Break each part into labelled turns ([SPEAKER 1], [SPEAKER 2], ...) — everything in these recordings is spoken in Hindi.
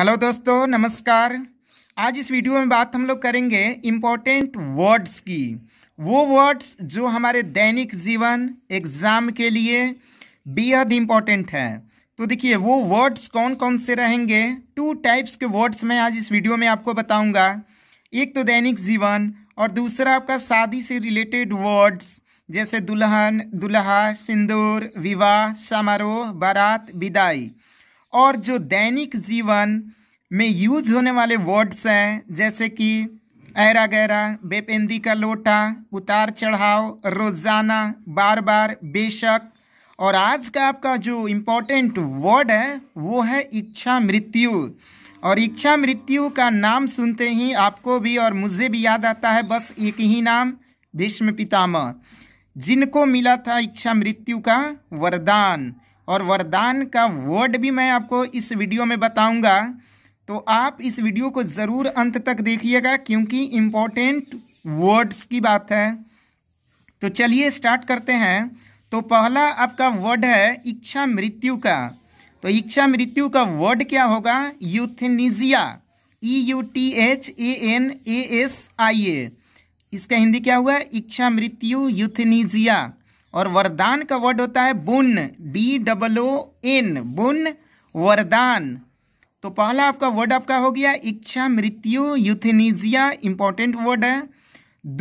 [SPEAKER 1] हेलो दोस्तों नमस्कार आज इस वीडियो में बात हम लोग करेंगे इम्पोर्टेंट वर्ड्स की वो वर्ड्स जो हमारे दैनिक जीवन एग्ज़ाम के लिए बेहद इम्पॉर्टेंट है तो देखिए वो वर्ड्स कौन कौन से रहेंगे टू टाइप्स के वर्ड्स मैं आज इस वीडियो में आपको बताऊंगा एक तो दैनिक जीवन और दूसरा आपका शादी से रिलेटेड वर्ड्स जैसे दुल्हन दुल्हा सिंदूर विवाह समारोह बारात विदाई और जो दैनिक जीवन में यूज होने वाले वर्ड्स हैं जैसे कि ऐरा गैरा बेपेंदी का लोटा उतार चढ़ाव रोज़ाना बार बार बेशक और आज का आपका जो इम्पोर्टेंट वर्ड है वो है इच्छा मृत्यु और इच्छा मृत्यु का नाम सुनते ही आपको भी और मुझे भी याद आता है बस एक ही नाम भीष्म पितामह जिनको मिला था इच्छा मृत्यु का वरदान और वरदान का वर्ड भी मैं आपको इस वीडियो में बताऊंगा तो आप इस वीडियो को ज़रूर अंत तक देखिएगा क्योंकि इम्पोर्टेंट वर्ड्स की बात है तो चलिए स्टार्ट करते हैं तो पहला आपका वर्ड है इच्छा मृत्यु का तो इच्छा मृत्यु का वर्ड क्या होगा euthanasia E U T H A N A S I A इसका हिंदी क्या हुआ इच्छा मृत्यु यूथनिजिया और वरदान का वर्ड होता है बुन बी डबल ओ एन बुन वरदान तो पहला आपका वर्ड आपका हो गया इच्छा मृत्यु यूथेनिजिया इंपॉर्टेंट वर्ड है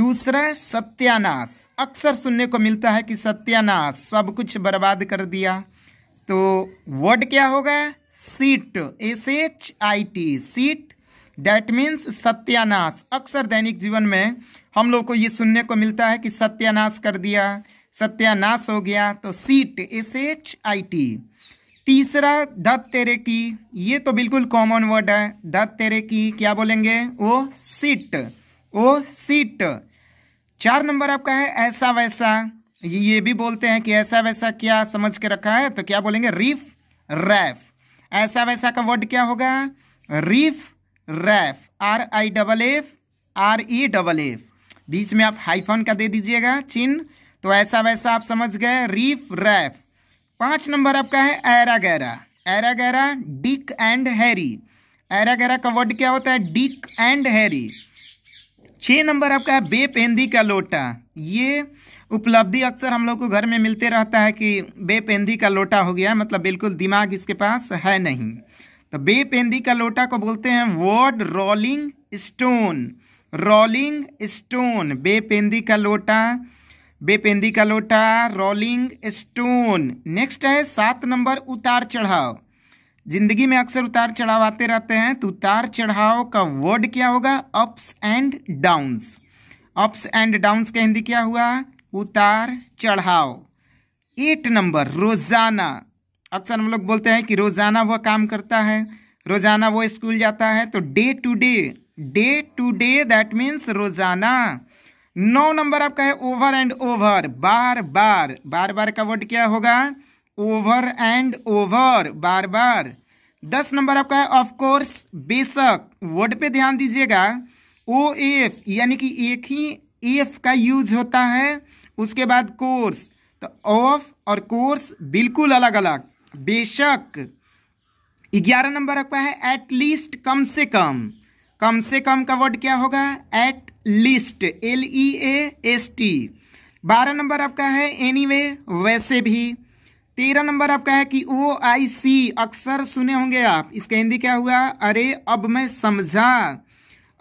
[SPEAKER 1] दूसरा सत्यानाश अक्सर सुनने को मिलता है कि सत्यानाश सब कुछ बर्बाद कर दिया तो वर्ड क्या होगा shit S H I T shit that means सत्यानाश अक्सर दैनिक जीवन में हम लोग को ये सुनने को मिलता है कि सत्यानाश कर दिया सत्यानाश हो गया तो shit S H I T तीसरा दत्त तेरे की ये तो बिल्कुल कॉमन वर्ड है दत्त तेरे की क्या बोलेंगे ओ सीट ओ सीट चार नंबर आपका है ऐसा वैसा ये भी बोलते हैं कि ऐसा वैसा क्या समझ के रखा है तो क्या बोलेंगे रिफ रैफ ऐसा वैसा का वर्ड क्या होगा riff raff R I double F R E double F बीच में आप हाइफन का दे दीजिएगा चिन्ह तो ऐसा वैसा आप समझ गए रीफ रैफ पाँच नंबर आपका है एरा गैरा एरा गैरा डिक एंड हैरी एरा गैरा का वर्ड क्या होता है डिक एंड हैरी छः नंबर आपका है बेपेंदी का लोटा ये उपलब्धि अक्सर हम लोग को घर में मिलते रहता है कि बेपेंदी का लोटा हो गया मतलब बिल्कुल दिमाग इसके पास है नहीं तो बेपेंदी का लोटा को बोलते हैं word rolling stone rolling stone बेपेंदी का लोटा बेपेंदी का लोटा रोलिंग स्टोन नेक्स्ट है सात नंबर उतार चढ़ाव जिंदगी में अक्सर उतार चढ़ाव आते रहते हैं तो उतार चढ़ाव का वर्ड क्या होगा ups and downs ups and downs का हिंदी क्या हुआ उतार चढ़ाव एट नंबर रोज़ाना अक्सर हम लोग बोलते हैं कि रोज़ाना वह काम करता है रोज़ाना वो स्कूल जाता है तो day to day day to day that means रोज़ाना नौ नंबर आपका है ओवर एंड ओवर बार बार बार बार का वर्ड क्या होगा ओवर एंड ओवर बार बार दस नंबर आपका है ऑफ कोर्स बेशक वर्ड पे ध्यान दीजिएगा ओ एफ यानी कि एक ही एफ का यूज होता है उसके बाद कोर्स तो ऑफ और कोर्स बिल्कुल अलग अलग बेशक ग्यारह नंबर आपका है एट लीस्ट कम से कम कम से कम का वर्ड क्या होगा at least L E A S T बारह नंबर आपका है एनी anyway, वैसे भी तेरह नंबर आपका है कि ओ आई सी अक्सर सुने होंगे आप इसका हिंदी क्या हुआ अरे अब मैं समझा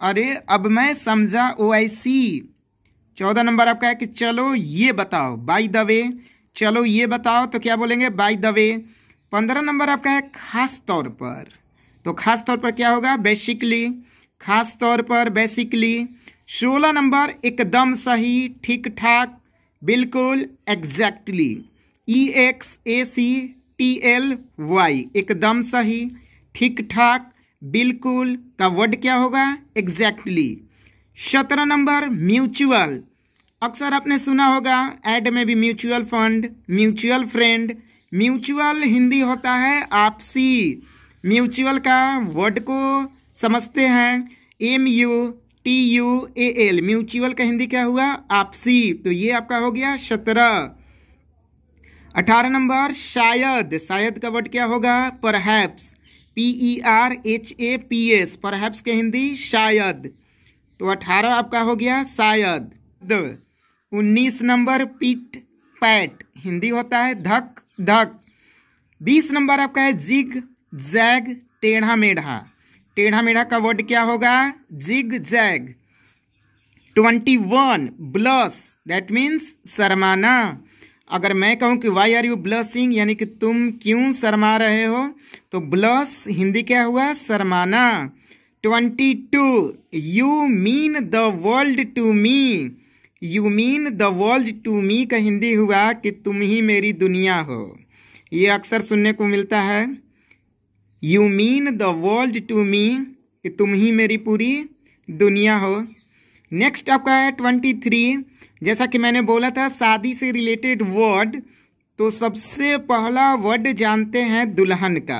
[SPEAKER 1] अरे अब मैं समझा ओ आई सी चौदह नंबर आपका है कि चलो ये बताओ बाई द वे चलो ये बताओ तो क्या बोलेंगे बाई द वे पंद्रह नंबर आपका है खास तौर पर तो खास तौर पर क्या होगा बेसिकली खास तौर पर बेसिकली सोलह नंबर एकदम सही ठीक ठाक बिल्कुल exactly E X A C T L Y एकदम सही ठीक ठाक बिल्कुल का वर्ड क्या होगा एग्जैक्टली सत्रह नंबर म्यूचुअल अक्सर आपने सुना होगा एड में भी mutual fund mutual friend mutual Hindi होता है आपसी म्यूचुअल का वर्ड को समझते हैं M U T U A L mutual का हिंदी क्या हुआ आपसी तो ये आपका हो गया सत्रह अठारह नंबर शायद शायद का वर्ड क्या होगा perhaps P E R H A P S perhaps के हिंदी शायद तो अठारह आपका हो गया शायद उन्नीस नंबर पिट पैट हिंदी होता है धक धक बीस नंबर आपका है जिग जैग टेढ़ा मेढ़ा टेढ़ा मेढ़ा का वर्ड क्या होगा zig zag twenty one blush that means शर्माना अगर मैं कहूं कि वाई आर यू ब्लसिंग यानी कि तुम क्यों शर्मा रहे हो तो ब्लस हिंदी क्या हुआ शर्माना twenty two you mean the world to me you mean the world to me का हिंदी हुआ कि तुम ही मेरी दुनिया हो ये अक्सर सुनने को मिलता है you mean the world to me कि तुम ही मेरी पूरी दुनिया हो नेक्स्ट आपका है ट्वेंटी थ्री जैसा कि मैंने बोला था शादी से रिलेटेड वर्ड तो सबसे पहला वर्ड जानते हैं दुल्हन का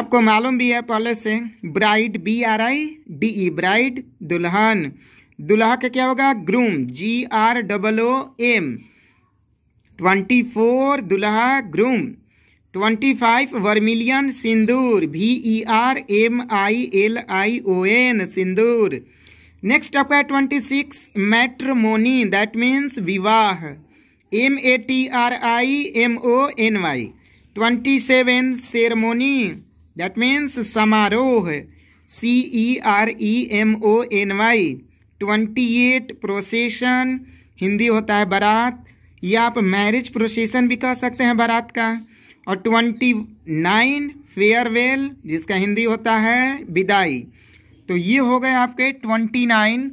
[SPEAKER 1] आपको मालूम भी है पहले से bride B R I D E bride दुल्हन दुल्हा का क्या होगा groom G R double O M twenty four दुल्हा ग्रूम ट्वेंटी फाइव वर्मिलियन सिंदूर V E R M I L I O N सिंदूर नेक्स्ट आपका है twenty six matrimony that means विवाह M A T R I M O N Y twenty seven ceremony that means समारोह C E R E M O N Y twenty eight procession Hindi होता है बारात या आप मैरिज प्रोसेशन भी कह सकते हैं बारात का और ट्वेंटी नाइन फेयरवेल जिसका हिंदी होता है विदाई तो ये हो गए आपके ट्वेंटी नाइन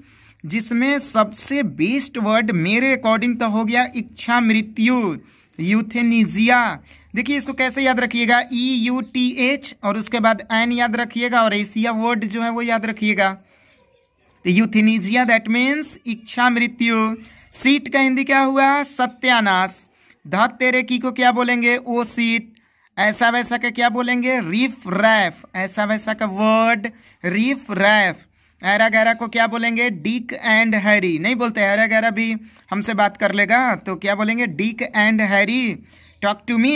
[SPEAKER 1] जिसमें सबसे बेस्ट वर्ड मेरे अकॉर्डिंग तो हो गया इच्छा मृत्यु यूथेनिजिया देखिए इसको कैसे याद रखिएगा ई यू टी एच और उसके बाद एन याद रखिएगा और एशिया वर्ड जो है वो याद रखिएगा तो यूथेनिजिया दैट मीन्स इच्छा मृत्यु सीट का हिंदी क्या हुआ सत्यानाश धत तेरे की को क्या बोलेंगे ओ सीट ऐसा वैसा का क्या बोलेंगे रिफ रैफ ऐसा वैसा का वर्ड रिफ रैफ एरा गहरा को क्या बोलेंगे डिक एंड हैरी नहीं बोलते एरा गहरा भी हमसे बात कर लेगा तो क्या बोलेंगे Dick and Harry talk to me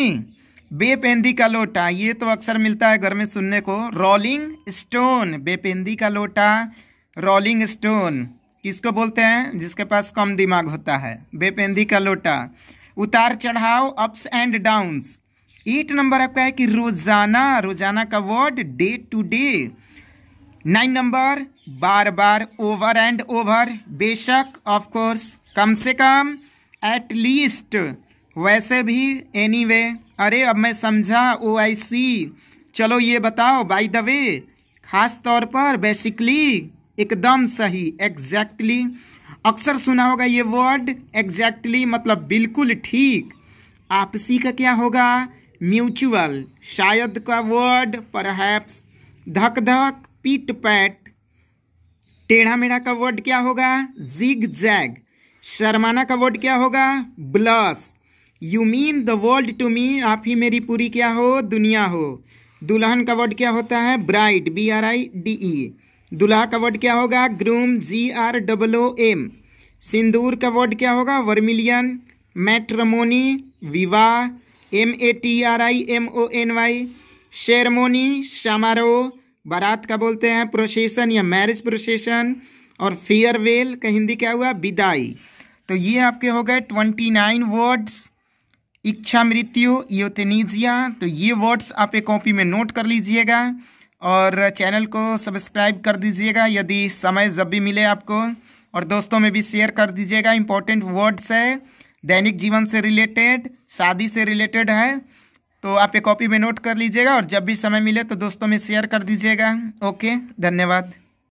[SPEAKER 1] बेपेंदी का लोटा ये तो अक्सर मिलता है घर में सुनने को रोलिंग स्टोन बेपेंदी का लोटा रोलिंग स्टोन किसको बोलते हैं जिसके पास कम दिमाग होता है बेपेंदी का लोटा उतार चढ़ाव ups and downs eight number आपका है कि रोजाना रोजाना का word day to day nine number बार बार ओवर एंड ओवर बेशक ऑफ कोर्स कम से कम एट लीस्ट वैसे भी एनी वे अरे अब मैं समझा ओ आई सी चलो ये बताओ बाई द वे खास तौर पर बेसिकली एकदम सही एग्जैक्टली exactly, अक्सर सुना होगा ये वर्ड एग्जैक्टली मतलब बिल्कुल ठीक आपसी का क्या होगा म्यूचुअल शायद का वर्ड पर धक धक पीट पैट टेढ़ा मेढ़ा का वर्ड क्या होगा जिग जैग शर्माना का वर्ड क्या होगा blush you mean the world to me आप ही मेरी पूरी क्या हो दुनिया हो दुल्हन का वर्ड क्या होता है bride B R I D E दुल्हा का वर्ड क्या होगा groom G R double O M सिंदूर का वर्ड क्या होगा वर्मिलियन मैट्रमोनी विवाह M A T R I M O N Y ceremony समारोह बारात का बोलते हैं प्रोसेसन या मैरिज प्रोसेसन और फेयरवेल का हिंदी क्या हुआ विदाई तो ये आपके हो गए ट्वेंटी नाइन वर्ड्स इच्छा मृत्यु यूथेनीजिया तो ये वर्ड्स आप एक कॉपी में नोट कर लीजिएगा और चैनल को सब्सक्राइब कर दीजिएगा यदि समय जब भी मिले आपको और दोस्तों में भी शेयर कर दीजिएगा इम्पोर्टेंट वर्ड्स है दैनिक जीवन से रिलेटेड शादी से रिलेटेड है तो आप एक कॉपी में नोट कर लीजिएगा और जब भी समय मिले तो दोस्तों में शेयर कर दीजिएगा ओके धन्यवाद